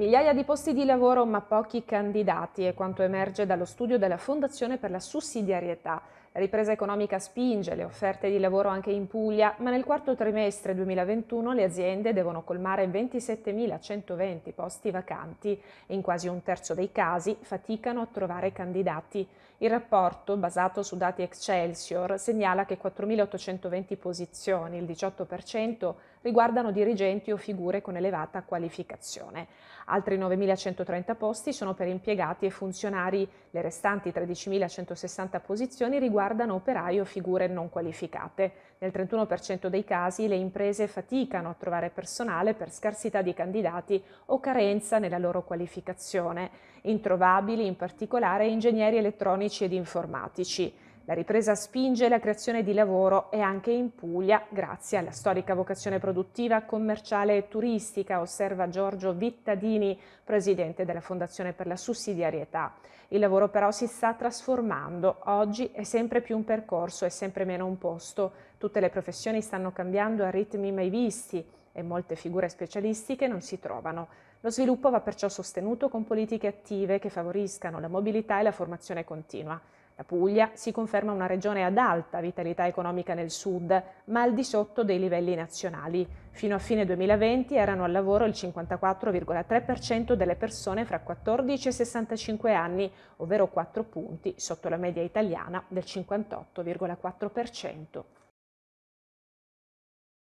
Migliaia di posti di lavoro ma pochi candidati è quanto emerge dallo studio della Fondazione per la sussidiarietà. La ripresa economica spinge le offerte di lavoro anche in Puglia, ma nel quarto trimestre 2021 le aziende devono colmare 27.120 posti vacanti e in quasi un terzo dei casi faticano a trovare candidati. Il rapporto, basato su dati Excelsior, segnala che 4.820 posizioni, il 18%, riguardano dirigenti o figure con elevata qualificazione. Altri 9.130 posti sono per impiegati e funzionari, le restanti 13.160 posizioni riguardano operai o figure non qualificate. Nel 31% dei casi le imprese faticano a trovare personale per scarsità di candidati o carenza nella loro qualificazione, introvabili in particolare ingegneri elettronici ed informatici. La ripresa spinge la creazione di lavoro e anche in Puglia, grazie alla storica vocazione produttiva, commerciale e turistica, osserva Giorgio Vittadini, presidente della Fondazione per la sussidiarietà. Il lavoro però si sta trasformando, oggi è sempre più un percorso e sempre meno un posto. Tutte le professioni stanno cambiando a ritmi mai visti e molte figure specialistiche non si trovano. Lo sviluppo va perciò sostenuto con politiche attive che favoriscano la mobilità e la formazione continua. La Puglia si conferma una regione ad alta vitalità economica nel sud, ma al di sotto dei livelli nazionali. Fino a fine 2020 erano al lavoro il 54,3% delle persone fra 14 e 65 anni, ovvero 4 punti sotto la media italiana del 58,4%.